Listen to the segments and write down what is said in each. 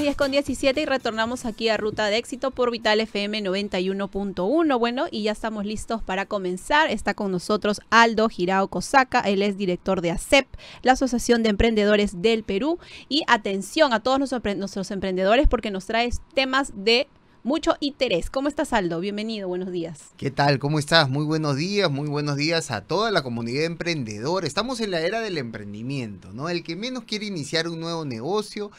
10 con 17 y retornamos aquí a Ruta de Éxito por Vital FM 91.1. Bueno, y ya estamos listos para comenzar. Está con nosotros Aldo Girao Cosaca, él es director de ACEP, la Asociación de Emprendedores del Perú. Y atención a todos nuestros emprendedores porque nos trae temas de mucho interés. ¿Cómo estás, Aldo? Bienvenido, buenos días. ¿Qué tal? ¿Cómo estás? Muy buenos días, muy buenos días a toda la comunidad de Estamos en la era del emprendimiento, ¿no? El que menos quiere iniciar un nuevo negocio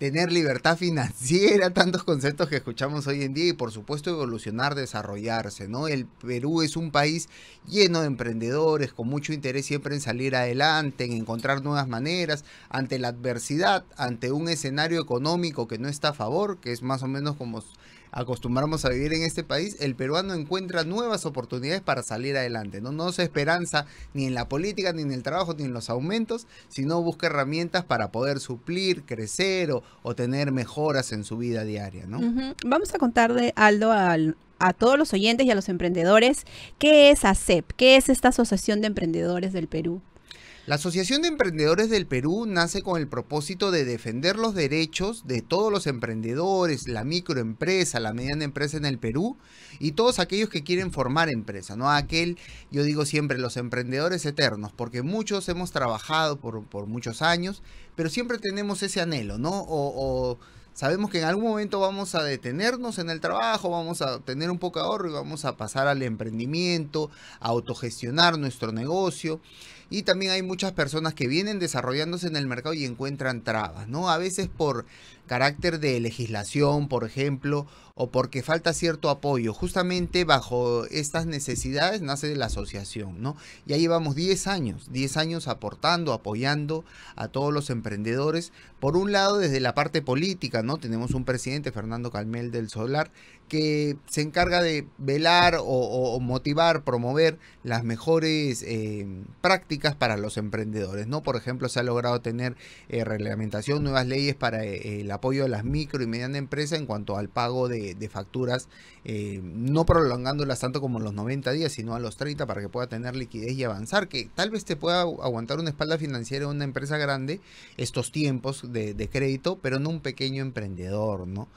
tener libertad financiera, tantos conceptos que escuchamos hoy en día y por supuesto evolucionar, desarrollarse, ¿no? El Perú es un país lleno de emprendedores, con mucho interés siempre en salir adelante, en encontrar nuevas maneras ante la adversidad, ante un escenario económico que no está a favor, que es más o menos como acostumbramos a vivir en este país, el peruano encuentra nuevas oportunidades para salir adelante. No, no se esperanza ni en la política, ni en el trabajo, ni en los aumentos, sino busca herramientas para poder suplir, crecer o, tener mejoras en su vida diaria. ¿no? Vamos a contarle, Aldo, a todos los oyentes y a los emprendedores qué es ACEP, qué es esta Asociación de Emprendedores del Perú. La Asociación de Emprendedores del Perú nace con el propósito de defender los derechos de todos los emprendedores, la microempresa, la mediana empresa en el Perú y todos aquellos que quieren formar empresa, ¿no? Aquel, yo digo siempre, los emprendedores eternos, porque muchos hemos trabajado por, muchos años, pero siempre tenemos ese anhelo, ¿no? O, o sabemos que en algún momento vamos a detenernos en el trabajo, vamos a tener un poco de ahorro y vamos a pasar al emprendimiento, a autogestionar nuestro negocio y también hay muchas personas que vienen desarrollándose en el mercado y encuentran trabas, ¿no? A veces por carácter de legislación, por ejemplo, o porque falta cierto apoyo. Justamente bajo estas necesidades nace la asociación, ¿no? Ya llevamos 10 años, 10 años aportando, apoyando a todos los emprendedores. Por un lado, desde la parte política, ¿no? Tenemos un presidente, Fernando Calmel del Solar, que se encarga de velar o, motivar, promover las mejores eh, prácticas para los emprendedores, ¿no? Por ejemplo, se ha logrado tener eh, reglamentación, nuevas leyes para eh, la apoyo a las micro y medianas empresas en cuanto al pago de, facturas, eh, no prolongándolas tanto como los 90 días, sino a los 30 para que pueda tener liquidez y avanzar, que tal vez te pueda aguantar una espalda financiera en una empresa grande estos tiempos de, crédito, pero no un pequeño emprendedor, ¿no?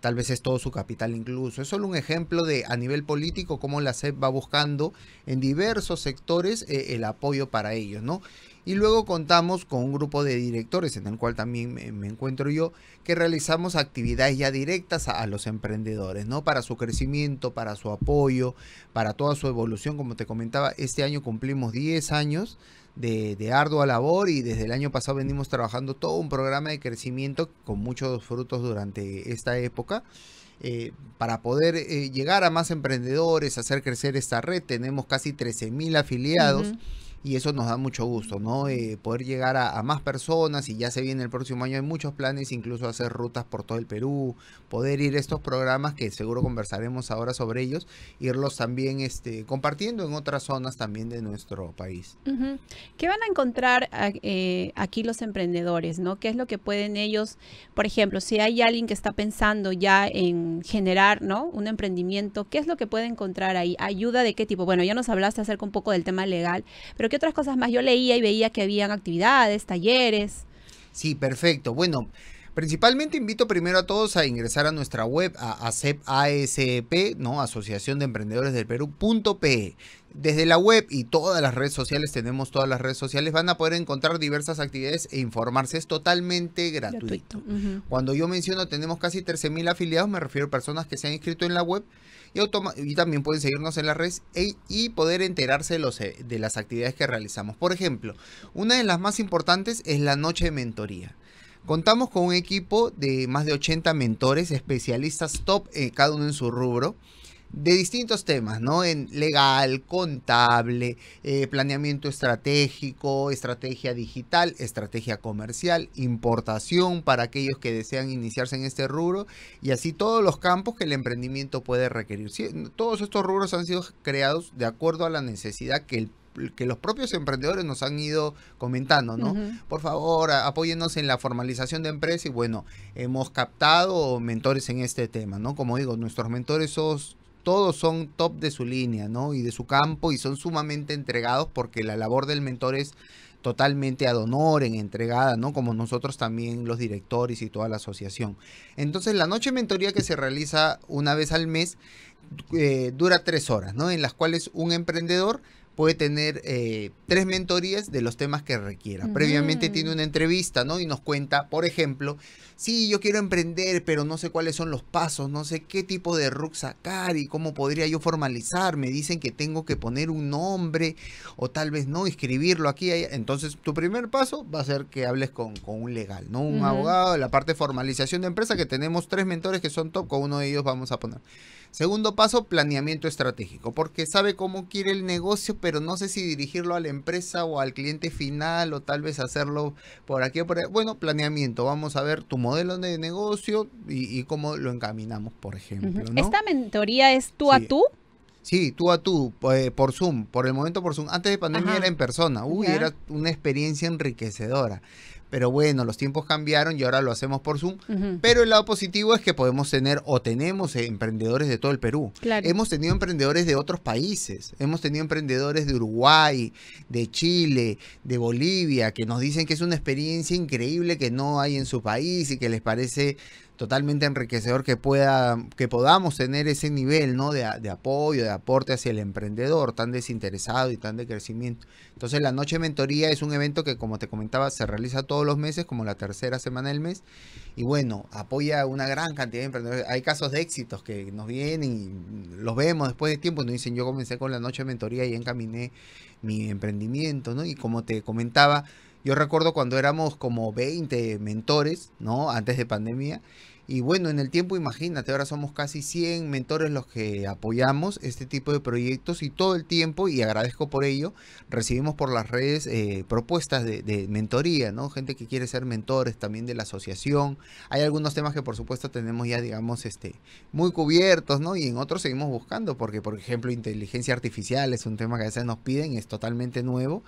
tal vez es todo su capital incluso. Es solo un ejemplo de a nivel político cómo la SEP va buscando en diversos sectores eh, el apoyo para ellos, ¿no? Y luego contamos con un grupo de directores, en el cual también me, encuentro yo, que realizamos actividades ya directas a, los emprendedores, ¿no? Para su crecimiento, para su apoyo, para toda su evolución. Como te comentaba, este año cumplimos 10 años de, ardua labor y desde el año pasado venimos trabajando todo un programa de crecimiento con muchos frutos durante esta época. Eh, para poder eh, llegar a más emprendedores, hacer crecer esta red. Tenemos casi 13 mil afiliados y eso nos da mucho gusto, ¿no? Eh, poder llegar a, más personas y ya se viene el próximo año, hay muchos planes, incluso hacer rutas por todo el Perú, poder ir a estos programas que seguro conversaremos ahora sobre ellos, irlos también este, compartiendo en otras zonas también de nuestro país. ¿Qué van a encontrar eh, aquí los emprendedores, ¿no? ¿Qué es lo que pueden ellos, por ejemplo, si hay alguien que está pensando ya en generar, ¿no? Un emprendimiento, ¿qué es lo que puede encontrar ahí? ¿Ayuda de qué tipo? Bueno, ya nos hablaste acerca un poco del tema legal, pero ¿qué otras cosas más? Yo leía y veía que habían actividades, talleres. Sí, perfecto. Bueno, Principalmente invito primero a todos a ingresar a nuestra web a ASEP, e e ¿no? Asociación de Emprendedores del Perú, punto Perú.pe. Desde la web y todas las redes sociales, tenemos todas las redes sociales, van a poder encontrar diversas actividades e informarse. Es totalmente gratuito. Cuando yo menciono tenemos casi 13 mil afiliados, me refiero a personas que se han inscrito en la web y, también pueden seguirnos en las redes y poder enterarse eh, de, las actividades que realizamos. Por ejemplo, una de las más importantes es la noche de mentoría. Contamos con un equipo de más de 80 mentores, especialistas top, cada uno en su rubro de distintos temas, ¿no? En legal, contable, eh, planeamiento estratégico, estrategia digital, estrategia comercial, importación para aquellos que desean iniciarse en este rubro y así todos los campos que el emprendimiento puede requerir. todos estos rubros han sido creados de acuerdo a la necesidad que que los propios emprendedores nos han ido comentando, ¿no? Por favor, apóyennos en la formalización de empresa y bueno, hemos captado mentores en este tema, ¿no? Como digo, nuestros mentores son, todos son top de su línea, ¿no? Y de su campo y son sumamente entregados porque la labor del mentor es totalmente ad en entregada, ¿no? Como nosotros también los directores y toda la asociación. Entonces, la noche de mentoría que se realiza una vez al mes eh, dura tres horas, ¿no? En las cuales un emprendedor puede tener eh, tres mentorías de los temas que requiera. Previamente tiene una entrevista, ¿no? Y nos cuenta, por ejemplo, si yo quiero emprender, pero no sé cuáles son los pasos, no sé qué tipo de RUC sacar y cómo podría yo formalizar. Me dicen que tengo que poner un nombre o tal vez no, escribirlo aquí. Entonces, tu primer paso va a ser que hables con, un legal, ¿no? Un abogado, la parte de formalización de empresa, que tenemos tres mentores que son top, con uno de ellos vamos a poner. Segundo paso, planeamiento estratégico, porque sabe cómo quiere el negocio, pero pero no sé si dirigirlo a la empresa o al cliente final o tal vez hacerlo por aquí o por ahí. Bueno, planeamiento, vamos a ver tu modelo de negocio y, cómo lo encaminamos, por ejemplo. ¿Esta mentoría es tú a tú? Sí, tú a tú, eh, por Zoom, por el momento por Zoom. Antes de pandemia era en persona. Uy, era una experiencia enriquecedora pero bueno, los tiempos cambiaron y ahora lo hacemos por Zoom. Pero el lado positivo es que podemos tener o tenemos emprendedores de todo el Perú. Hemos tenido emprendedores de otros países, hemos tenido emprendedores de Uruguay, de Chile, de Bolivia, que nos dicen que es una experiencia increíble que no hay en su país y que les parece totalmente enriquecedor que pueda que podamos tener ese nivel ¿no? de, apoyo, de aporte hacia el emprendedor tan desinteresado y tan de crecimiento. Entonces la noche de mentoría es un evento que como te comentaba se realiza todos los meses como la tercera semana del mes y bueno, apoya una gran cantidad de emprendedores. Hay casos de éxitos que nos vienen y los vemos después de tiempo, nos dicen yo comencé con la noche de mentoría y encaminé mi emprendimiento ¿no? y como te comentaba yo recuerdo cuando éramos como 20 mentores, ¿no? Antes de pandemia. Y bueno, en el tiempo, imagínate, ahora somos casi 100 mentores los que apoyamos este tipo de proyectos y todo el tiempo, y agradezco por ello, recibimos por las redes eh, propuestas de, de, mentoría, ¿no? Gente que quiere ser mentores también de la asociación. Hay algunos temas que por supuesto tenemos ya, digamos, este, muy cubiertos, ¿no? Y en otros seguimos buscando, porque por ejemplo, inteligencia artificial es un tema que a veces nos piden, es totalmente nuevo.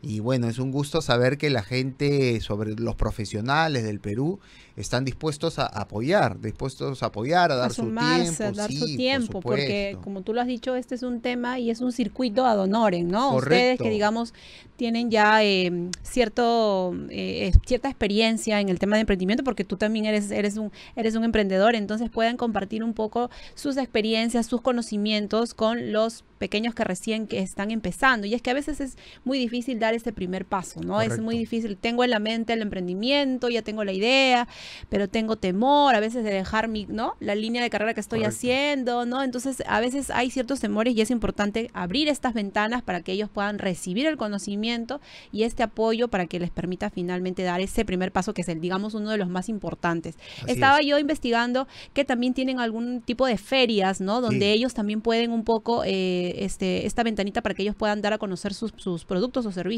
Y bueno, es un gusto saber que la gente, sobre los profesionales del Perú, están dispuestos a apoyar, dispuestos a apoyar, a dar su tiempo. A dar su tiempo, porque como tú lo has dicho, este es un tema y es un circuito ad honorem, ¿no? Ustedes que digamos tienen ya em, cierto, eh, cierta experiencia en el tema de emprendimiento, porque tú también eres, eres, un, eres un emprendedor, entonces pueden compartir un poco sus experiencias, sus conocimientos con los pequeños que recién que están empezando. Y es que a veces es muy difícil dar este primer paso, ¿no? Es muy difícil. Tengo en la mente el emprendimiento, ya tengo la idea, pero tengo temor a veces de dejar mi, ¿no? La línea de carrera que estoy haciendo, ¿no? Entonces, a veces hay ciertos temores y es importante abrir estas ventanas para que ellos puedan recibir el conocimiento y este apoyo para que les permita finalmente dar ese primer paso que es el, digamos, uno de los más importantes. Estaba yo investigando que también tienen algún tipo de ferias, ¿no? Donde ellos también pueden un poco eh, este, esta ventanita para que ellos puedan dar a conocer sus productos o servicios.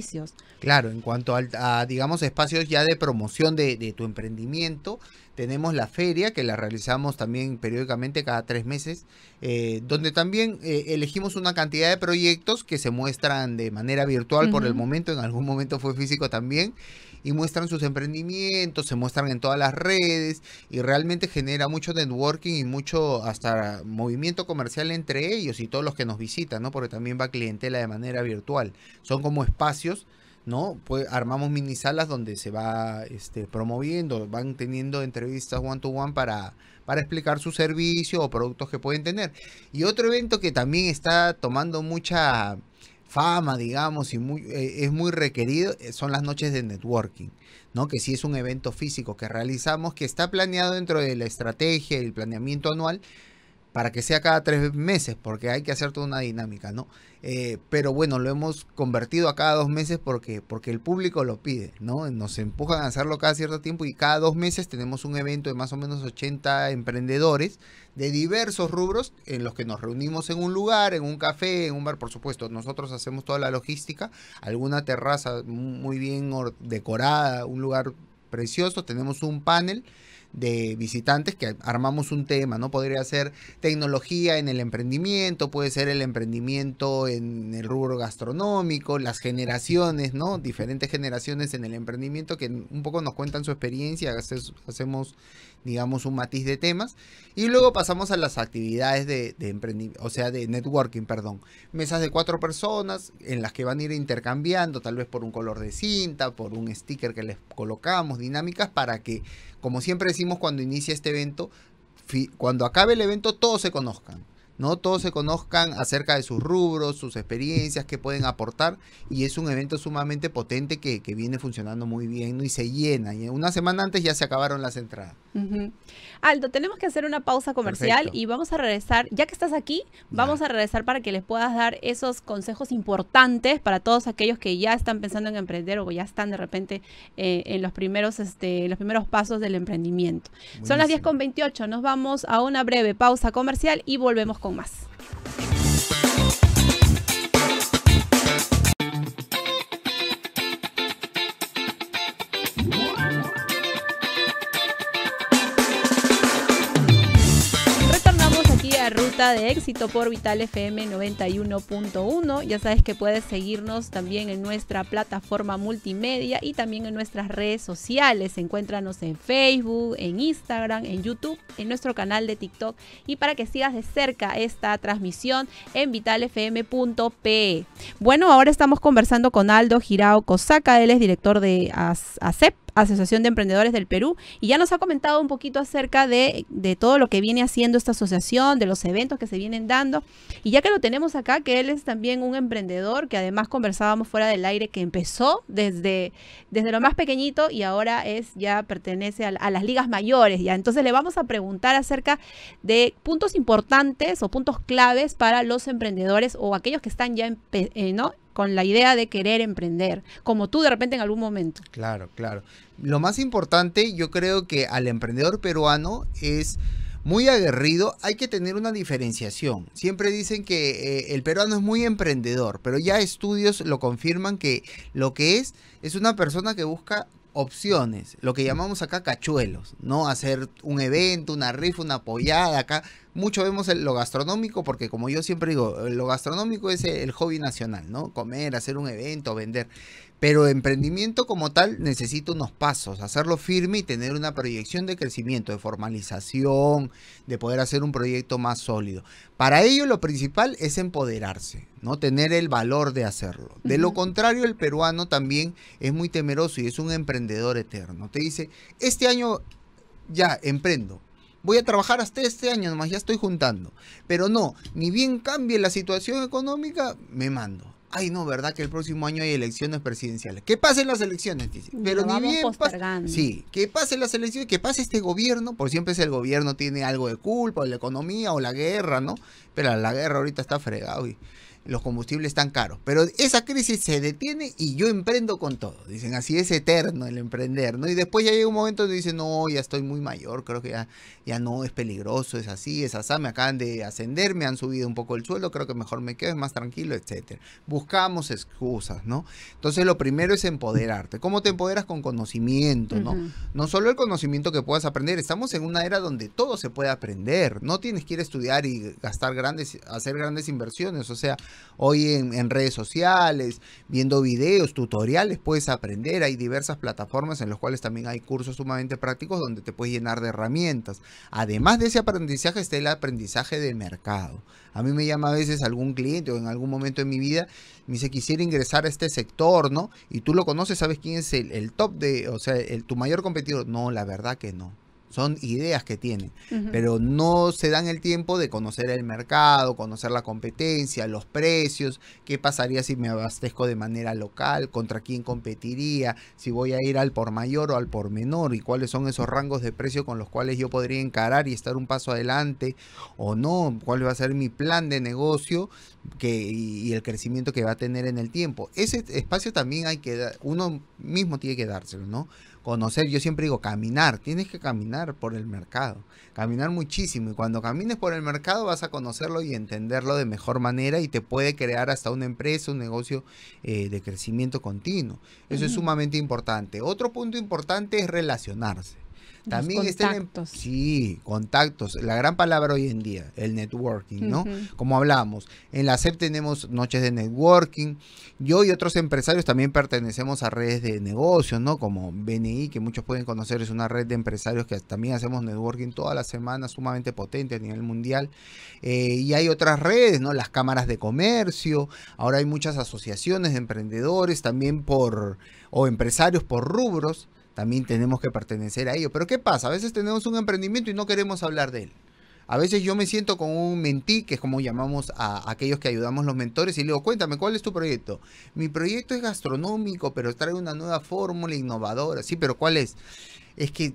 Claro, en cuanto a, digamos, espacios ya de promoción de, tu emprendimiento, tenemos la feria que la realizamos también periódicamente cada tres meses, eh, donde también eh, elegimos una cantidad de proyectos que se muestran de manera virtual por el momento, en algún momento fue físico también y muestran sus emprendimientos, se muestran en todas las redes y realmente genera mucho networking y mucho hasta movimiento comercial entre ellos y todos los que nos visitan, ¿no? Porque también va clientela de manera virtual. Son como espacios ¿no? Pues armamos mini salas donde se va este, promoviendo, van teniendo entrevistas one to one para, para explicar su servicio o productos que pueden tener. Y otro evento que también está tomando mucha fama, digamos, y muy, eh, es muy requerido, eh, son las noches de networking, ¿no? Que sí es un evento físico que realizamos, que está planeado dentro de la estrategia, el planeamiento anual, para que sea cada tres meses, porque hay que hacer toda una dinámica, ¿no? Eh, pero bueno, lo hemos convertido a cada dos meses porque, porque el público lo pide, ¿no? Nos empujan a hacerlo cada cierto tiempo y cada dos meses tenemos un evento de más o menos 80 emprendedores de diversos rubros en los que nos reunimos en un lugar, en un café, en un bar, por supuesto. Nosotros hacemos toda la logística, alguna terraza muy bien decorada, un lugar precioso. Tenemos un panel de visitantes que armamos un tema, ¿no? Podría ser tecnología en el emprendimiento, puede ser el emprendimiento en el rubro gastronómico, las generaciones, ¿no? Diferentes generaciones en el emprendimiento que un poco nos cuentan su experiencia, hacemos digamos, un matiz de temas. Y luego pasamos a las actividades de, emprendimiento, o sea, de networking, perdón. Mesas de cuatro personas en las que van a ir intercambiando, tal vez por un color de cinta, por un sticker que les colocamos, dinámicas para que, como siempre decimos cuando inicia este evento, cuando acabe el evento todos se conozcan. ¿no? Todos se conozcan acerca de sus rubros, sus experiencias, que pueden aportar. Y es un evento sumamente potente que, viene funcionando muy bien y se llena. Y una semana antes ya se acabaron las entradas. Aldo, tenemos que hacer una pausa comercial y vamos a regresar, ya que estás aquí, vamos a regresar para que les puedas dar esos consejos importantes para todos aquellos que ya están pensando en emprender o ya están de repente eh, en los primeros, este, los primeros pasos del emprendimiento. Son las 10.28, nos vamos a una breve pausa comercial y volvemos con más. Ruta de Éxito por Vital FM 91.1. Ya sabes que puedes seguirnos también en nuestra plataforma multimedia y también en nuestras redes sociales. Encuéntranos en Facebook, en Instagram, en YouTube, en nuestro canal de TikTok y para que sigas de cerca esta transmisión en vitalfm.pe. Bueno, ahora estamos conversando con Aldo Girao Cosaca, él es director de ACEP, Asociación de Emprendedores del Perú, y ya nos ha comentado un poquito acerca de todo lo que viene haciendo esta asociación, de los eventos que se vienen dando. Y ya que lo tenemos acá, que él es también un emprendedor, que además conversábamos fuera del aire, que empezó desde, desde lo más pequeñito y ahora es ya pertenece a, las ligas mayores. Ya. Entonces le vamos a preguntar acerca de puntos importantes o puntos claves para los emprendedores o aquellos que están ya eh, ¿no? con la idea de querer emprender, como tú de repente en algún momento. Claro, claro. Lo más importante yo creo que al emprendedor peruano es muy aguerrido, hay que tener una diferenciación. Siempre dicen que eh, el peruano es muy emprendedor, pero ya estudios lo confirman que lo que es es una persona que busca opciones, lo que llamamos acá cachuelos, ¿no? Hacer un evento, una rifa, una apoyada acá, mucho vemos lo gastronómico, porque como yo siempre digo, lo gastronómico es el, el hobby nacional, ¿no? Comer, hacer un evento, vender. Pero emprendimiento como tal necesita unos pasos, hacerlo firme y tener una proyección de crecimiento, de formalización, de poder hacer un proyecto más sólido. Para ello lo principal es empoderarse, ¿no? Tener el valor de hacerlo. De lo contrario, el peruano también es muy temeroso y es un emprendedor eterno. Te dice, este año ya emprendo, voy a trabajar hasta este año nomás, ya estoy juntando. Pero no, ni bien cambie la situación económica, me mando. Ay, no, ¿verdad? Que el próximo año hay elecciones presidenciales. Que pasen las elecciones, dice. Pero ni bien. Sí, que pasen las elecciones, que pase este gobierno. Por siempre es el gobierno tiene algo de culpa, o la economía, o la guerra, ¿no? Pero la guerra ahorita está fregada. Y los combustibles están caros. Pero esa crisis se detiene y yo emprendo con todo. Dicen, así es eterno el emprender, ¿no? Y después ya llega un momento donde dicen, no, ya estoy muy mayor, creo que ya, no, es peligroso, es así, es así, me acaban de ascender, me han subido un poco el suelo, creo que mejor me quedo, es más tranquilo, etc. Buscamos excusas, ¿no? Entonces lo primero es empoderarte. ¿Cómo te empoderas con conocimiento, ¿no? No solo el conocimiento que puedas aprender, estamos en una era donde todo se puede aprender, no tienes que ir a estudiar y gastar grandes, hacer grandes inversiones, o sea, Hoy en, redes sociales, viendo videos, tutoriales, puedes aprender. Hay diversas plataformas en las cuales también hay cursos sumamente prácticos donde te puedes llenar de herramientas. Además de ese aprendizaje está el aprendizaje de mercado. A mí me llama a veces algún cliente o en algún momento de mi vida, me dice, quisiera ingresar a este sector, ¿no? Y tú lo conoces, sabes quién es el, top de, o sea, tu mayor competidor. No, la verdad que no son ideas que tienen, pero no se dan el tiempo de conocer el mercado, conocer la competencia, los precios, qué pasaría si me abastezco de manera local, contra quién competiría, si voy a ir al por mayor o al por menor y cuáles son esos rangos de precio con los cuales yo podría encarar y estar un paso adelante o no, cuál va a ser mi plan de negocio y, el crecimiento que va a tener en el tiempo. Ese espacio también hay que, uno mismo tiene que dárselo, ¿no? conocer, yo siempre digo caminar, tienes que caminar por el mercado, caminar muchísimo y cuando camines por el mercado vas a conocerlo y entenderlo de mejor manera y te puede crear hasta una empresa, un negocio eh, de crecimiento continuo. Eso es sumamente importante. Otro punto importante es relacionarse. También están sí, contactos, la gran palabra hoy en día, el networking, ¿no? Como hablamos, en la CEP tenemos noches de networking. Yo y otros empresarios también pertenecemos a redes de negocios, ¿no? Como BNI, que muchos pueden conocer, es una red de empresarios que también hacemos networking todas las semana, sumamente potente a nivel mundial. Eh, y hay otras redes, ¿no? Las cámaras de comercio, ahora hay muchas asociaciones de emprendedores también por, o empresarios por rubros también tenemos que pertenecer a ello. Pero ¿qué pasa? A veces tenemos un emprendimiento y no queremos hablar de él. A veces yo me siento con un mentí, que es como llamamos a aquellos que ayudamos los mentores, y le digo, cuéntame, ¿cuál es tu proyecto? Mi proyecto es gastronómico, pero trae una nueva fórmula innovadora. Sí, pero ¿cuál es? es que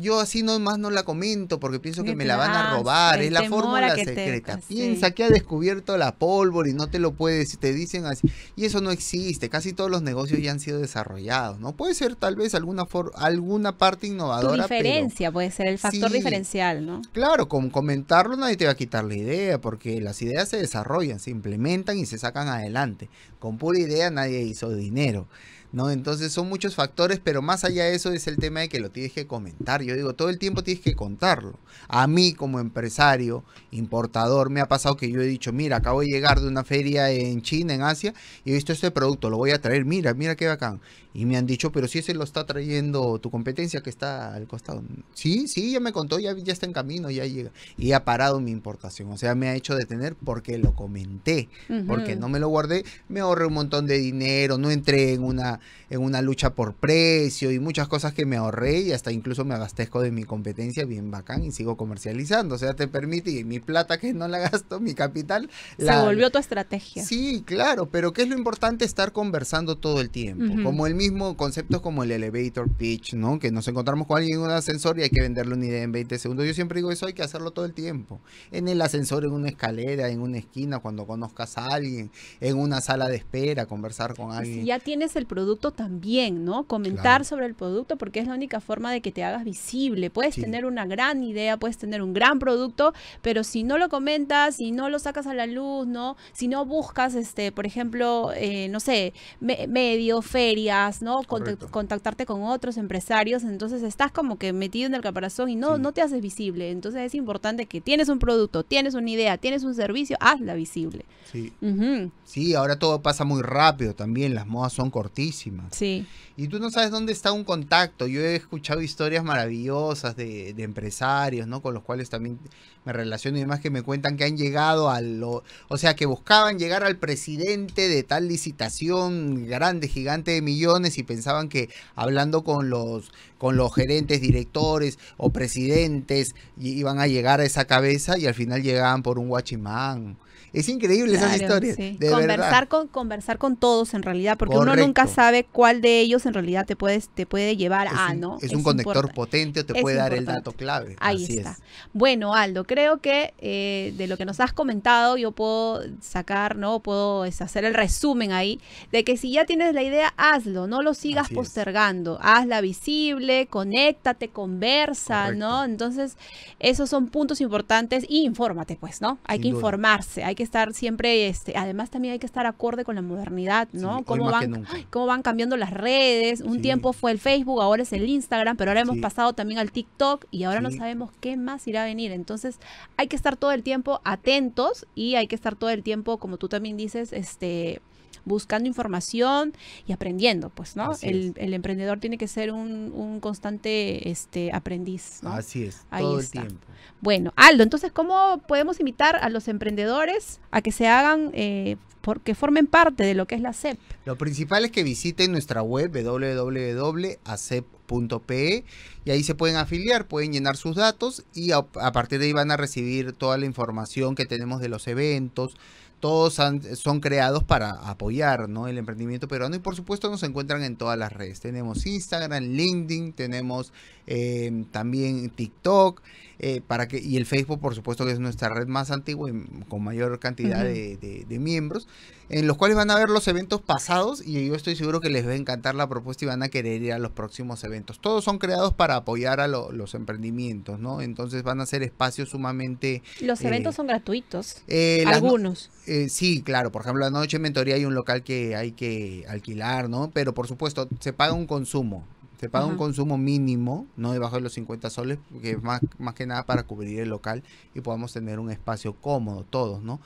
yo así nomás no la comento porque pienso que me la van a robar, es la fórmula secreta. Piensa que ha descubierto la pólvora y no te lo puedes, te dicen así. Y eso no existe, casi todos los negocios ya han sido desarrollados, ¿no? Puede ser tal vez alguna alguna parte innovadora. Tu diferencia puede ser el factor diferencial, ¿no? Claro, con comentarlo nadie te va a quitar la idea porque las ideas se desarrollan, se implementan y se sacan adelante. Con pura idea nadie hizo dinero. ¿no? Entonces son muchos factores, pero más allá de eso es el tema de que lo tienes que comentar. Yo digo, todo el tiempo tienes que contarlo. A mí como empresario, importador, me ha pasado que yo he dicho, mira, acabo de llegar de una feria en China, en Asia, y he visto este producto, lo voy a traer, mira, mira qué bacán. Y me han dicho, pero si ese lo está trayendo tu competencia que está al costado. Sí, sí, ya me contó, ya, ya está en camino, ya llega. Y ha parado mi importación. O sea, me ha hecho detener porque lo comenté, porque no me lo guardé. Me ahorré un montón de dinero, no entré en una, en una lucha por precio y muchas cosas que me ahorré y hasta incluso me abastezco de mi competencia bien bacán y sigo comercializando. O sea, te permite y mi plata que no la gasto, mi capital. Se volvió tu estrategia. Sí, claro, pero ¿qué es lo importante? Estar conversando todo el tiempo. Como el mismo conceptos como el elevator pitch, ¿no? Que nos encontramos con alguien en un ascensor y hay que venderle una idea en 20 segundos. Yo siempre digo eso, hay que hacerlo todo el tiempo. En el ascensor, en una escalera, en una esquina, cuando conozcas a alguien, en una sala de espera, conversar con alguien. Si ya tienes el producto también, ¿no? Comentar sobre el producto porque es la única forma de que te hagas visible. Puedes tener una gran idea, puedes tener un gran producto, pero si no lo comentas, si no lo sacas a la luz, ¿no? Si no buscas, este, por ejemplo, eh, no sé, me medio, ferias, ¿no? contactarte con otros empresarios, entonces estás como que metido en el caparazón y no, no te haces visible. Entonces es importante que tienes un producto, tienes una idea, tienes un servicio, hazla visible. Sí. ahora todo pasa muy rápido también, las modas son cortísimas. Sí. Y tú no sabes dónde está un contacto. Yo he escuchado historias maravillosas de, empresarios, ¿no? Con los cuales también me relaciono y demás que me cuentan que han llegado a lo, o sea, que buscaban llegar al presidente de tal licitación grande, gigante de millones y pensaban que hablando con los, con los gerentes, directores o presidentes iban a llegar a esa cabeza y al final llegaban por un guachimán es increíble esa historia, De conversar con conversar con todos en realidad, porque uno nunca sabe cuál de ellos en realidad te puedes te puede llevar a, ¿no? Es, un conector potente o te puede dar el dato clave. Ahí está. Bueno, Aldo, creo que eh, de lo que nos has comentado yo puedo sacar, ¿no? Puedo hacer el resumen ahí de que si ya tienes la idea, hazlo, no lo sigas postergando, hazla visible, conéctate, conversa, ¿no? Entonces, esos son puntos importantes y infórmate pues, ¿no? Hay que informarse, hay que estar siempre, este, además también hay que estar acorde con la modernidad, ¿no? ¿Cómo, van, cómo van cambiando las redes. Un tiempo fue el Facebook, ahora es el Instagram, pero ahora hemos pasado también al TikTok y ahora no sabemos qué más irá a venir. Entonces hay que estar todo el tiempo atentos y hay que estar todo el tiempo, como tú también dices, este, buscando información y aprendiendo, pues, ¿no? El, emprendedor tiene que ser un, constante este, aprendiz. Así es, todo el tiempo. Bueno, Aldo, entonces, ¿cómo podemos invitar a los emprendedores a que se hagan, eh, porque formen parte de lo que es la CEP? Lo principal es que visiten nuestra web www.acep.pe e, y ahí se pueden afiliar, pueden llenar sus datos y a, a partir de ahí van a recibir toda la información que tenemos de los eventos, todos son creados para apoyar ¿no? el emprendimiento peruano y por supuesto nos encuentran en todas las redes. Tenemos Instagram, LinkedIn, tenemos eh, también TikTok. Eh, para que, y el Facebook, por supuesto, que es nuestra red más antigua y con mayor cantidad de, miembros, en los cuales van a ver los eventos pasados y yo estoy seguro que les va a encantar la propuesta y van a querer ir a los próximos eventos. Todos son creados para apoyar a los emprendimientos, ¿no? Entonces van a ser espacios sumamente... Los eh, eventos son gratuitos. Eh, algunos. sí, claro. Por ejemplo, la noche en mentoría hay un local que hay que alquilar, ¿no? Pero por supuesto, se paga un consumo. Se paga un consumo mínimo, no debajo de los 50 soles, que es más, más que nada para cubrir el local y podamos tener un espacio cómodo todos, ¿no?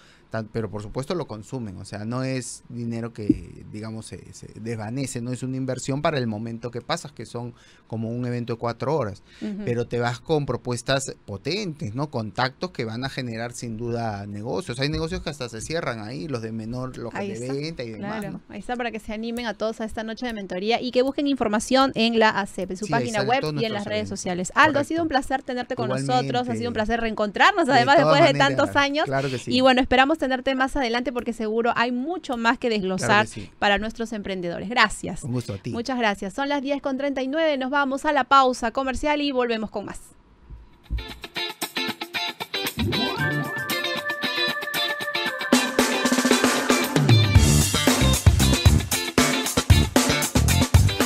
pero por supuesto lo consumen, o sea, no es dinero que, digamos, se, desvanece, no es una inversión para el momento que pasas, que son como un evento de cuatro horas, pero te vas con propuestas potentes, ¿no? Contactos que van a generar sin duda negocios. Hay negocios que hasta se cierran ahí, los de menor los de está. venta y demás. ahí está para que se animen a todos a esta noche de mentoría y que busquen información en la ACEP, en su página web y en las redes sociales. Aldo, ha sido un placer tenerte con nosotros, ha sido un placer reencontrarnos, además, después de tantos años. Y bueno, esperamos tenerte más adelante porque seguro hay mucho más que desglosar para nuestros emprendedores. Gracias. Un gusto a ti. Muchas gracias. Son las 10 con 39, nos vamos a la pausa comercial y volvemos con más.